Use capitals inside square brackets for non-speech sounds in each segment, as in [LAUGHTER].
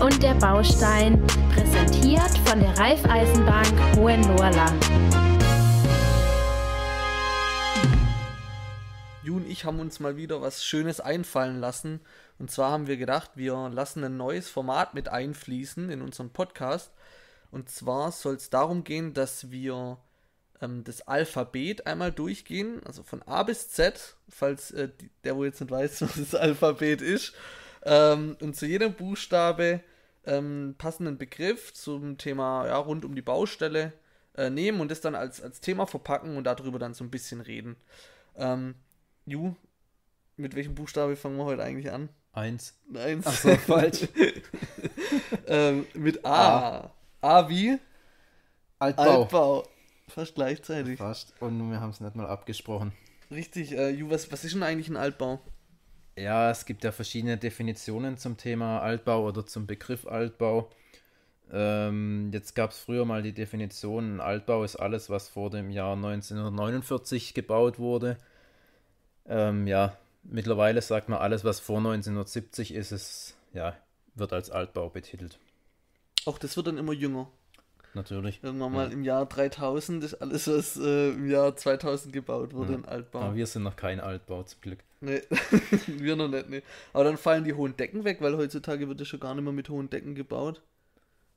und der Baustein, präsentiert von der Raiffeisenbank Hohenlohrland. Ju und ich haben uns mal wieder was Schönes einfallen lassen. Und zwar haben wir gedacht, wir lassen ein neues Format mit einfließen in unseren Podcast. Und zwar soll es darum gehen, dass wir ähm, das Alphabet einmal durchgehen, also von A bis Z, falls äh, der, wo jetzt nicht weiß, [LAUGHS] was das Alphabet ist, ähm, und zu jedem Buchstabe ähm, passenden Begriff zum Thema ja, rund um die Baustelle äh, nehmen und das dann als, als Thema verpacken und darüber dann so ein bisschen reden. Ähm, Ju, mit welchem Buchstabe fangen wir heute eigentlich an? Eins. Eins. Ach so, falsch. [LAUGHS] ähm, mit A. A. A. wie? Altbau. Altbau. Fast gleichzeitig. Fast. Und wir haben es nicht mal abgesprochen. Richtig. Äh, Ju, was, was ist denn eigentlich ein Altbau? Ja, es gibt ja verschiedene Definitionen zum Thema Altbau oder zum Begriff Altbau. Ähm, jetzt gab es früher mal die Definition, Altbau ist alles, was vor dem Jahr 1949 gebaut wurde. Ähm, ja, mittlerweile sagt man, alles, was vor 1970 ist, ist ja, wird als Altbau betitelt. Auch das wird dann immer jünger. Natürlich. Irgendwann mal ja. im Jahr 3000 ist alles, was äh, im Jahr 2000 gebaut wurde, ja. ein Altbau. Aber wir sind noch kein Altbau, zum Glück. Nee, [LAUGHS] wir noch nicht, nee. Aber dann fallen die hohen Decken weg, weil heutzutage wird ja schon gar nicht mehr mit hohen Decken gebaut.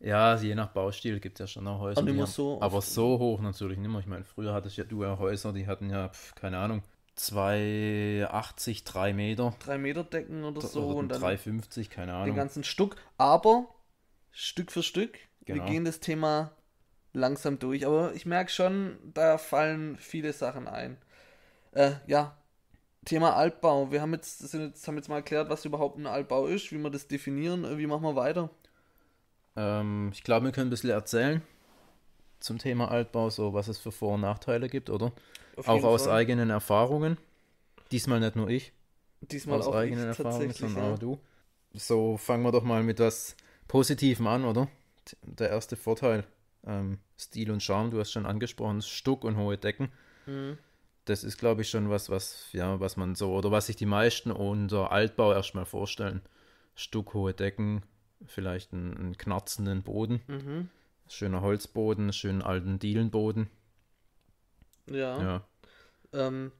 Ja, also je nach Baustil gibt es ja schon noch Häuser. Ah, haben, so aber so hoch natürlich nicht mehr. Ich meine, früher hattest ja du ja Häuser, die hatten ja, pf, keine Ahnung, 2,80, 3 Meter. 3 Meter Decken oder so. Oder und 3,50, keine Ahnung. Den ganzen Stuck. Aber Stück für Stück. Genau. Wir gehen das Thema langsam durch. Aber ich merke schon, da fallen viele Sachen ein. Äh, ja, Thema Altbau. Wir haben jetzt, sind jetzt, haben jetzt mal erklärt, was überhaupt ein Altbau ist, wie wir das definieren. Äh, wie machen wir weiter? Ähm, ich glaube, wir können ein bisschen erzählen zum Thema Altbau, so was es für Vor- und Nachteile gibt, oder? Auch aus Fall. eigenen Erfahrungen. Diesmal nicht nur ich. Diesmal aus auch eigenen ich, Erfahrungen, sondern ja. auch du. So fangen wir doch mal mit was Positiven an, oder? Der erste Vorteil. Ähm, Stil und Charme, du hast schon angesprochen, Stuck und hohe Decken. Mhm. Das ist, glaube ich, schon was, was, ja, was man so, oder was sich die meisten unter Altbau erstmal vorstellen. Stuck, hohe Decken, vielleicht einen, einen knarzenden Boden. Mhm. Schöner Holzboden, schönen alten Dielenboden. Ja. ja. Ähm,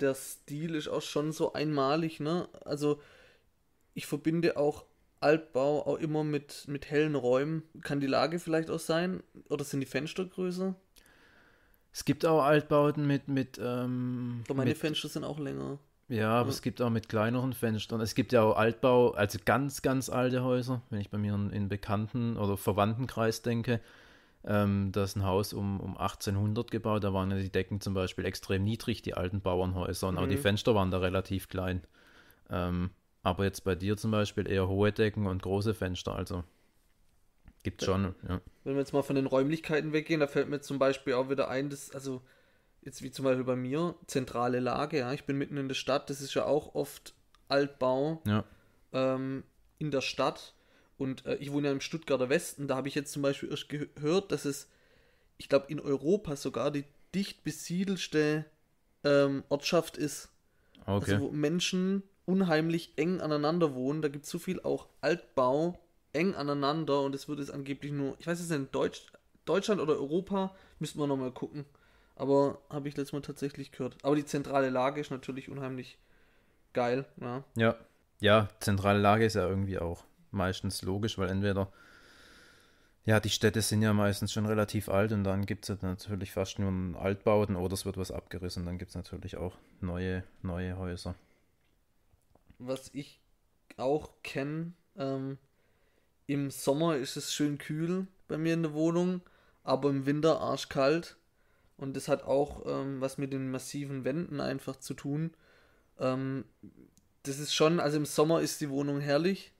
der Stil ist auch schon so einmalig, ne? Also ich verbinde auch Altbau auch immer mit, mit hellen Räumen. Kann die Lage vielleicht auch sein? Oder sind die Fenster größer? Es gibt auch Altbauten mit. mit ähm, Doch meine mit, Fenster sind auch länger. Ja, aber ja. es gibt auch mit kleineren Fenstern. Es gibt ja auch Altbau, also ganz, ganz alte Häuser. Wenn ich bei mir in, in Bekannten- oder Verwandtenkreis denke, ähm, da ist ein Haus um, um 1800 gebaut. Da waren ja die Decken zum Beispiel extrem niedrig, die alten Bauernhäuser. Und mhm. auch die mhm. Fenster waren da relativ klein. Ähm, aber jetzt bei dir zum Beispiel eher hohe Decken und große Fenster, also gibt schon, ja. Wenn wir jetzt mal von den Räumlichkeiten weggehen, da fällt mir zum Beispiel auch wieder ein, dass, also jetzt wie zum Beispiel bei mir, zentrale Lage, ja, ich bin mitten in der Stadt, das ist ja auch oft Altbau ja. ähm, in der Stadt. Und äh, ich wohne ja im Stuttgarter Westen, da habe ich jetzt zum Beispiel erst gehört, dass es, ich glaube, in Europa sogar die dicht besiedelste ähm, Ortschaft ist. Also okay. Also wo Menschen unheimlich eng aneinander wohnen. Da gibt es so viel auch Altbau eng aneinander und es wird es angeblich nur, ich weiß es nicht, Deutsch, Deutschland oder Europa, müssten wir nochmal gucken. Aber habe ich letztes Mal tatsächlich gehört. Aber die zentrale Lage ist natürlich unheimlich geil. Ja. ja, ja, zentrale Lage ist ja irgendwie auch meistens logisch, weil entweder, ja, die Städte sind ja meistens schon relativ alt und dann gibt es halt natürlich fast nur einen Altbauten oder es wird was abgerissen, dann gibt es natürlich auch neue, neue Häuser was ich auch kenne, ähm, im Sommer ist es schön kühl bei mir in der Wohnung, aber im Winter arschkalt. Und das hat auch ähm, was mit den massiven Wänden einfach zu tun. Ähm, das ist schon, also im Sommer ist die Wohnung herrlich.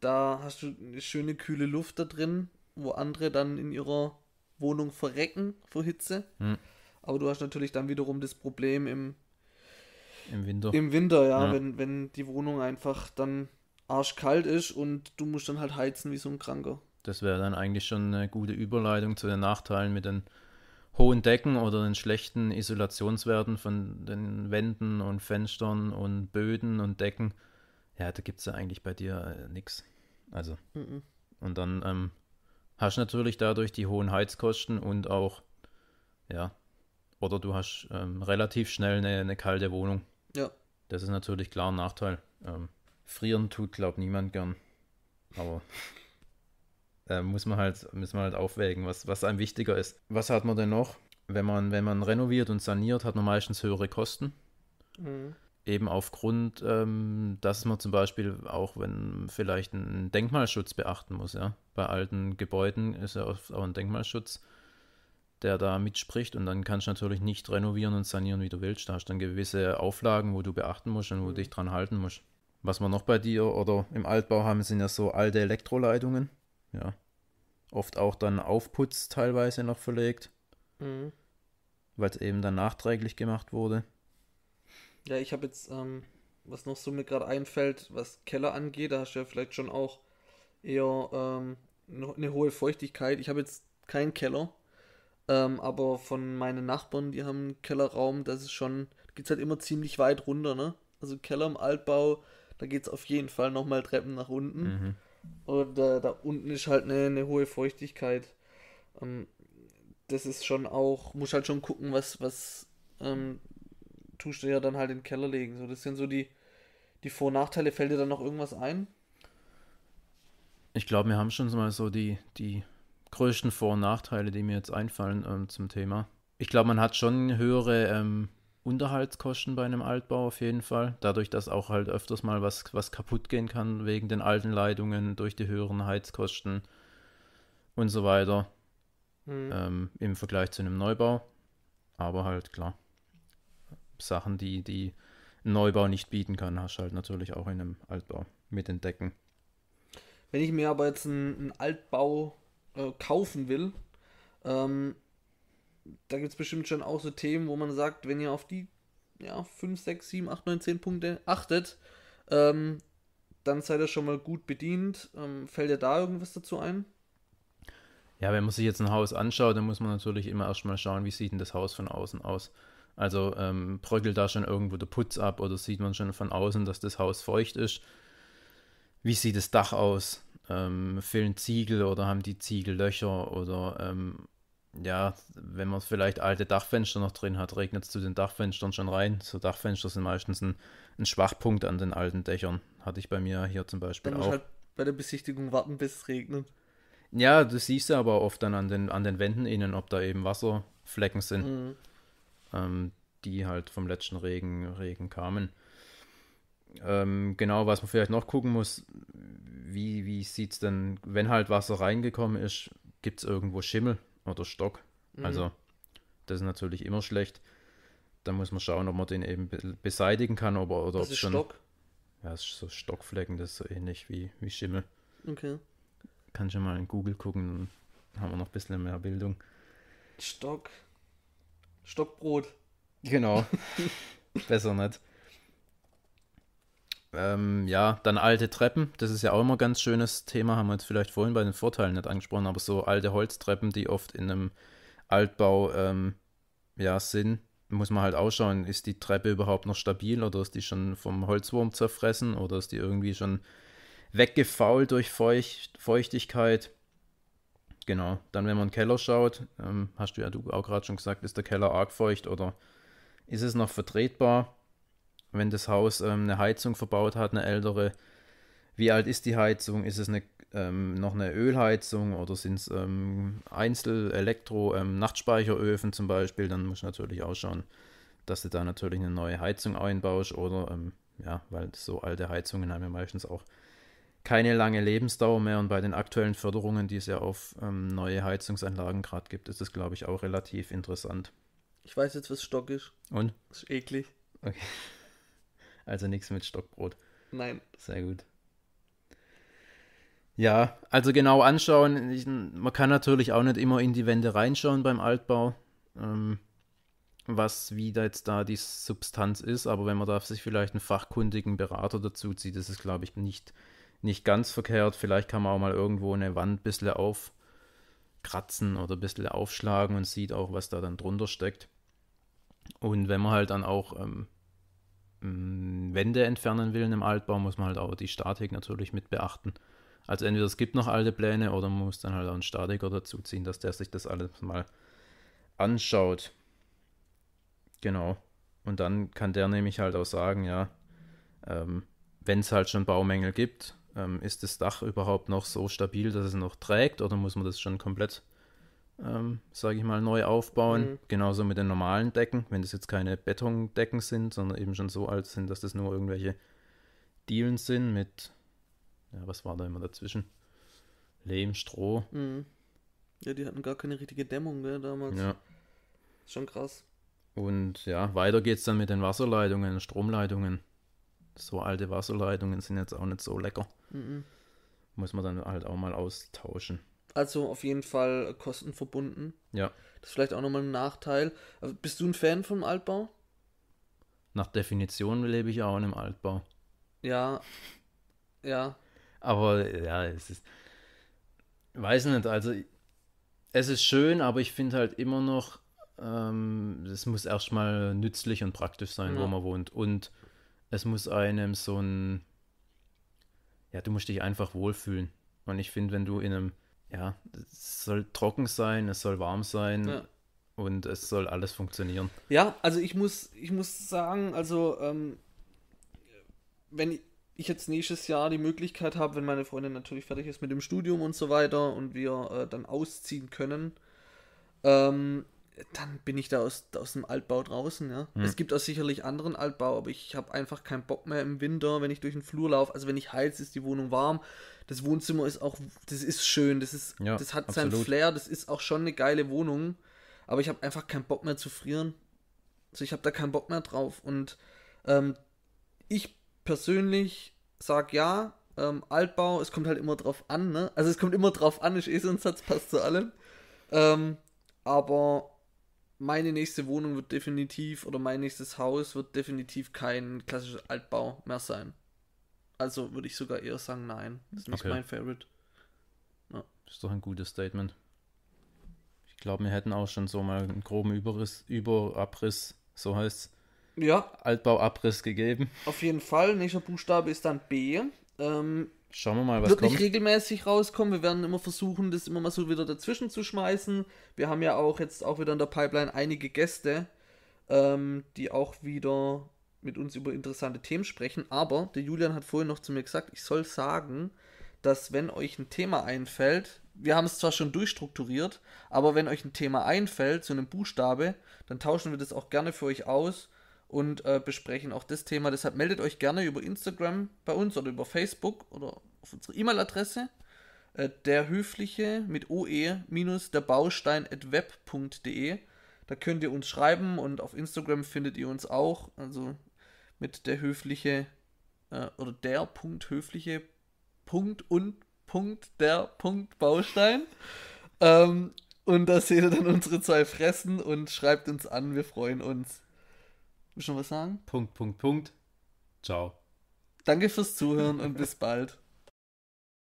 Da hast du eine schöne kühle Luft da drin, wo andere dann in ihrer Wohnung verrecken vor Hitze. Hm. Aber du hast natürlich dann wiederum das Problem im im Winter. Im Winter, ja, ja, Wenn, wenn die Wohnung einfach dann arschkalt ist und du musst dann halt heizen wie so ein Kranker. Das wäre dann eigentlich schon eine gute Überleitung zu den Nachteilen mit den hohen Decken oder den schlechten Isolationswerten von den Wänden und Fenstern und Böden und Decken. Ja, da gibt es ja eigentlich bei dir äh, nichts. Also. Mm -mm. Und dann ähm, hast natürlich dadurch die hohen Heizkosten und auch, ja, oder du hast ähm, relativ schnell eine, eine kalte Wohnung. Ja. Das ist natürlich klar ein Nachteil. Ähm, frieren tut, glaubt niemand gern. Aber [LAUGHS] äh, muss man halt, müssen wir halt aufwägen, was, was einem wichtiger ist. Was hat man denn noch? Wenn man, wenn man renoviert und saniert, hat man meistens höhere Kosten. Mhm. Eben aufgrund, ähm, dass man zum Beispiel auch, wenn vielleicht einen Denkmalschutz beachten muss, ja. Bei alten Gebäuden ist ja oft auch ein Denkmalschutz der da mitspricht. Und dann kannst du natürlich nicht renovieren und sanieren, wie du willst. Da hast du dann gewisse Auflagen, wo du beachten musst und wo du mhm. dich dran halten musst. Was wir noch bei dir oder im Altbau haben, sind ja so alte Elektroleitungen. Ja. Oft auch dann Aufputz teilweise noch verlegt. Mhm. Weil es eben dann nachträglich gemacht wurde. Ja, ich habe jetzt, ähm, was noch so mir gerade einfällt, was Keller angeht, da hast du ja vielleicht schon auch eher ähm, eine hohe Feuchtigkeit. Ich habe jetzt keinen Keller, ähm, aber von meinen Nachbarn, die haben einen Kellerraum, das ist schon, geht es halt immer ziemlich weit runter, ne? Also Keller im Altbau, da geht es auf jeden Fall nochmal Treppen nach unten. Mhm. Und äh, da unten ist halt eine, eine hohe Feuchtigkeit. Ähm, das ist schon auch, muss halt schon gucken, was, was ähm, tust du ja dann halt in den Keller legen. So, das sind so die, die Vor- und Nachteile. Fällt dir dann noch irgendwas ein? Ich glaube, wir haben schon mal so die, die größten Vor- und Nachteile, die mir jetzt einfallen ähm, zum Thema. Ich glaube, man hat schon höhere ähm, Unterhaltskosten bei einem Altbau auf jeden Fall. Dadurch, dass auch halt öfters mal was, was kaputt gehen kann wegen den alten Leitungen, durch die höheren Heizkosten und so weiter. Mhm. Ähm, Im Vergleich zu einem Neubau. Aber halt klar, Sachen, die, die ein Neubau nicht bieten kann, hast du halt natürlich auch in einem Altbau mit den Decken. Wenn ich mir aber jetzt einen Altbau äh, kaufen will, ähm, da gibt es bestimmt schon auch so Themen, wo man sagt, wenn ihr auf die ja, 5, 6, 7, 8, 9, 10 Punkte achtet, ähm, dann seid ihr schon mal gut bedient. Ähm, fällt dir da irgendwas dazu ein? Ja, wenn man sich jetzt ein Haus anschaut, dann muss man natürlich immer erstmal schauen, wie sieht denn das Haus von außen aus. Also ähm, bröckelt da schon irgendwo der Putz ab oder sieht man schon von außen, dass das Haus feucht ist? Wie sieht das Dach aus? ähm, fehlen Ziegel oder haben die Ziegellöcher oder ähm, ja, wenn man vielleicht alte Dachfenster noch drin hat, regnet es zu den Dachfenstern schon rein. So Dachfenster sind meistens ein, ein Schwachpunkt an den alten Dächern. Hatte ich bei mir hier zum Beispiel Dann auch. Halt bei der Besichtigung warten, bis es regnet. Ja, das siehst du aber oft dann an den, an den Wänden innen, ob da eben Wasserflecken sind, mhm. ähm, die halt vom letzten Regen, Regen kamen. Ähm, genau, was man vielleicht noch gucken muss, wie, wie sieht es denn, wenn halt Wasser reingekommen ist, gibt es irgendwo Schimmel oder Stock? Mhm. Also, das ist natürlich immer schlecht. Da muss man schauen, ob man den eben beseitigen kann oder, oder das ob schon. Stock? Ja, es ist so Stockflecken, das ist so ähnlich wie, wie Schimmel. Okay. Kann schon mal in Google gucken, dann haben wir noch ein bisschen mehr Bildung. Stock. Stockbrot. Genau. [LAUGHS] Besser nicht. Ähm, ja, dann alte Treppen, das ist ja auch immer ein ganz schönes Thema, haben wir jetzt vielleicht vorhin bei den Vorteilen nicht angesprochen, aber so alte Holztreppen, die oft in einem Altbau ähm, ja, sind, muss man halt ausschauen, ist die Treppe überhaupt noch stabil oder ist die schon vom Holzwurm zerfressen oder ist die irgendwie schon weggefault durch Feucht Feuchtigkeit? Genau, dann wenn man in den Keller schaut, ähm, hast du ja du auch gerade schon gesagt, ist der Keller arg feucht oder ist es noch vertretbar? wenn das Haus ähm, eine Heizung verbaut hat, eine ältere, wie alt ist die Heizung? Ist es eine, ähm, noch eine Ölheizung oder sind es ähm, Einzel-Elektro-Nachtspeicheröfen ähm, zum Beispiel? Dann muss natürlich auch schauen, dass du da natürlich eine neue Heizung einbaust oder ähm, ja, weil so alte Heizungen haben ja meistens auch keine lange Lebensdauer mehr und bei den aktuellen Förderungen, die es ja auf ähm, neue Heizungsanlagen gerade gibt, ist das, glaube ich, auch relativ interessant. Ich weiß jetzt, was Stock ist. Und? Das ist eklig. Okay. Also nichts mit Stockbrot. Nein. Sehr gut. Ja, also genau anschauen. Ich, man kann natürlich auch nicht immer in die Wände reinschauen beim Altbau, ähm, was wie da jetzt da die Substanz ist. Aber wenn man da sich vielleicht einen fachkundigen Berater dazu zieht, ist es, glaube ich, nicht, nicht ganz verkehrt. Vielleicht kann man auch mal irgendwo eine Wand ein bisschen aufkratzen oder ein bisschen aufschlagen und sieht auch, was da dann drunter steckt. Und wenn man halt dann auch ähm, ähm, Wände entfernen will in einem Altbau, muss man halt auch die Statik natürlich mit beachten. Also entweder es gibt noch alte Pläne oder man muss dann halt auch einen Statiker dazu ziehen, dass der sich das alles mal anschaut. Genau. Und dann kann der nämlich halt auch sagen, ja, ähm, wenn es halt schon Baumängel gibt, ähm, ist das Dach überhaupt noch so stabil, dass es noch trägt oder muss man das schon komplett ähm, sage ich mal, neu aufbauen. Mhm. Genauso mit den normalen Decken, wenn das jetzt keine Betondecken sind, sondern eben schon so alt sind, dass das nur irgendwelche Dielen sind mit, ja, was war da immer dazwischen? Lehm, Stroh. Mhm. Ja, die hatten gar keine richtige Dämmung mehr damals. Ja. Ist schon krass. Und ja, weiter geht's dann mit den Wasserleitungen, Stromleitungen. So alte Wasserleitungen sind jetzt auch nicht so lecker. Mhm. Muss man dann halt auch mal austauschen. Also auf jeden Fall kostenverbunden. Ja. Das ist vielleicht auch nochmal ein Nachteil. Bist du ein Fan vom Altbau? Nach Definition lebe ich auch in einem Altbau. Ja. Ja. Aber ja, es ist. Weiß nicht, also es ist schön, aber ich finde halt immer noch, ähm, es ähm, muss erstmal nützlich und praktisch sein, ja. wo man wohnt. Und es muss einem so ein. Ja, du musst dich einfach wohlfühlen. Und ich finde, wenn du in einem ja, es soll trocken sein, es soll warm sein ja. und es soll alles funktionieren. Ja, also ich muss, ich muss sagen, also ähm, wenn ich jetzt nächstes Jahr die Möglichkeit habe, wenn meine Freundin natürlich fertig ist mit dem Studium und so weiter und wir äh, dann ausziehen können, ähm, dann bin ich da aus, aus dem Altbau draußen. Ja. Hm. Es gibt auch sicherlich anderen Altbau, aber ich habe einfach keinen Bock mehr im Winter, wenn ich durch den Flur laufe. Also wenn ich heiz, ist die Wohnung warm. Das Wohnzimmer ist auch, das ist schön, das ist, ja, das hat absolut. seinen Flair, das ist auch schon eine geile Wohnung. Aber ich habe einfach keinen Bock mehr zu frieren. Also ich habe da keinen Bock mehr drauf. Und ähm, ich persönlich sag ja, ähm, Altbau, es kommt halt immer drauf an, ne? Also es kommt immer drauf an, ist eh so ein Satz, passt zu allem. Ähm, aber meine nächste Wohnung wird definitiv oder mein nächstes Haus wird definitiv kein klassischer Altbau mehr sein. Also würde ich sogar eher sagen, nein. Das ist nicht okay. mein Favorite. Ja. ist doch ein gutes Statement. Ich glaube, wir hätten auch schon so mal einen groben Überriss, Überabriss, so heißt es. Ja. Altbauabriss gegeben. Auf jeden Fall. Nächster Buchstabe ist dann B. Ähm, Schauen wir mal, was Wird kommt. nicht regelmäßig rauskommen. Wir werden immer versuchen, das immer mal so wieder dazwischen zu schmeißen. Wir haben ja auch jetzt auch wieder in der Pipeline einige Gäste, ähm, die auch wieder mit uns über interessante Themen sprechen. Aber der Julian hat vorhin noch zu mir gesagt, ich soll sagen, dass wenn euch ein Thema einfällt, wir haben es zwar schon durchstrukturiert, aber wenn euch ein Thema einfällt, so einem Buchstabe, dann tauschen wir das auch gerne für euch aus und äh, besprechen auch das Thema. Deshalb meldet euch gerne über Instagram bei uns oder über Facebook oder auf unsere E-Mail-Adresse äh, der mit oe minus web.de. Da könnt ihr uns schreiben und auf Instagram findet ihr uns auch. Also mit der höfliche äh, oder der Punkt höfliche Punkt und Punkt der Punkt Baustein. ähm, und da seht ihr dann unsere zwei Fressen und schreibt uns an. Wir freuen uns. Willst du noch was sagen? Punkt, Punkt, Punkt. Ciao. Danke fürs Zuhören und bis bald.